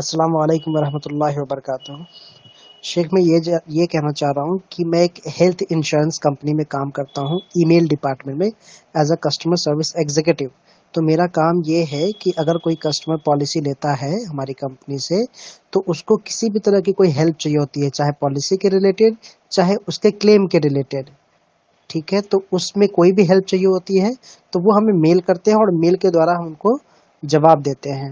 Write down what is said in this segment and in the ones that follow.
अस्सलाम वालेकुम वरहमतुल्लाहि वबरकातुहू शेख मैं ये ये कहना चाह रहा हूँ कि मैं एक हेल्थ इंश्योरेंस कंपनी में काम करता हूँ ईमेल डिपार्टमेंट में as a customer service executive तो मेरा काम ये है कि अगर कोई कस्टमर पॉलिसी लेता है हमारी कंपनी से तो उसको किसी भी तरह की कोई हेल्प चाहिए होती है चाहे पॉलिसी के रिलेटेड चाहे उसके क्लेम के रिलेटेड ठीक है तो उसमें कोई भी हेल्प चाहिए होती है तो वो हमें मेल करते हैं और मेल के द्वारा हम उनको जवाब देते हैं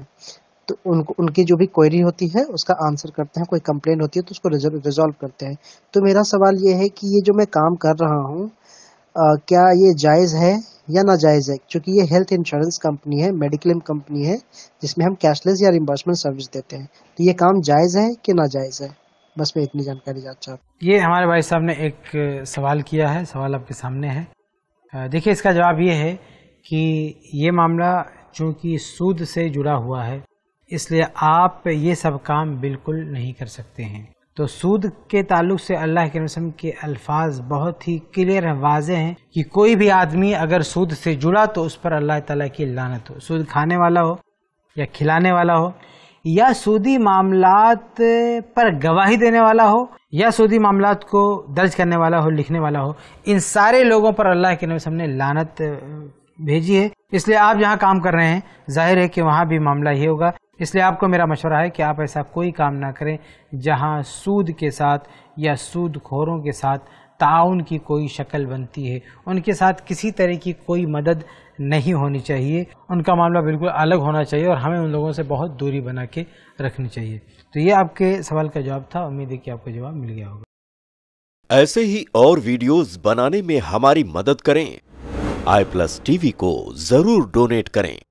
तो उनको उनकी जो भी क्वेरी होती है उसका आंसर करते हैं कोई कंप्लेन होती है तो उसको रिजॉल्व करते हैं तो मेरा सवाल ये है कि ये जो मैं काम कर रहा हूँ क्या ये जायज़ है या नाजायज़ है क्योंकि ये हेल्थ इंश्योरेंस कंपनी है मेडिक्लेम कंपनी है जिसमें हम कैशलेस या रिम्बर्समेंट सर्विस देते हैं तो ये काम जायज़ है कि नाजायज़ है बस मैं इतनी जानकारी चाहता हूँ ये हमारे भाई साहब ने एक सवाल किया है सवाल आपके सामने है देखिए इसका जवाब ये है कि ये मामला चूँकि सूद से जुड़ा हुआ है इसलिए आप ये सब काम बिल्कुल नहीं कर सकते हैं तो सूद के ताल्लुक से अल्लाह के रसम के अल्फाज बहुत ही क्लियर हैं वाज हैं कि कोई भी आदमी अगर सूद से जुड़ा तो उस पर अल्लाह ताला की लानत हो सूद खाने वाला हो या खिलाने वाला हो या सूदी मामलात पर गवाही देने वाला हो या सूदी मामलात को दर्ज करने वाला हो लिखने वाला हो इन सारे लोगों पर अल्लाह के नबी ने लानत भेजी है इसलिए आप जहाँ काम कर रहे हैं जाहिर है कि वहाँ भी मामला ये होगा इसलिए आपको मेरा मशवरा है कि आप ऐसा कोई काम ना करें जहां सूद के साथ या सूद खोरों के साथ ताउन की कोई शक्ल बनती है उनके साथ किसी तरह की कोई मदद नहीं होनी चाहिए उनका मामला बिल्कुल अलग होना चाहिए और हमें उन लोगों से बहुत दूरी बना के रखनी चाहिए तो ये आपके सवाल का जवाब था उम्मीद है कि आपको जवाब मिल गया होगा ऐसे ही और वीडियोस बनाने में हमारी मदद करें आई प्लस टीवी को जरूर डोनेट करें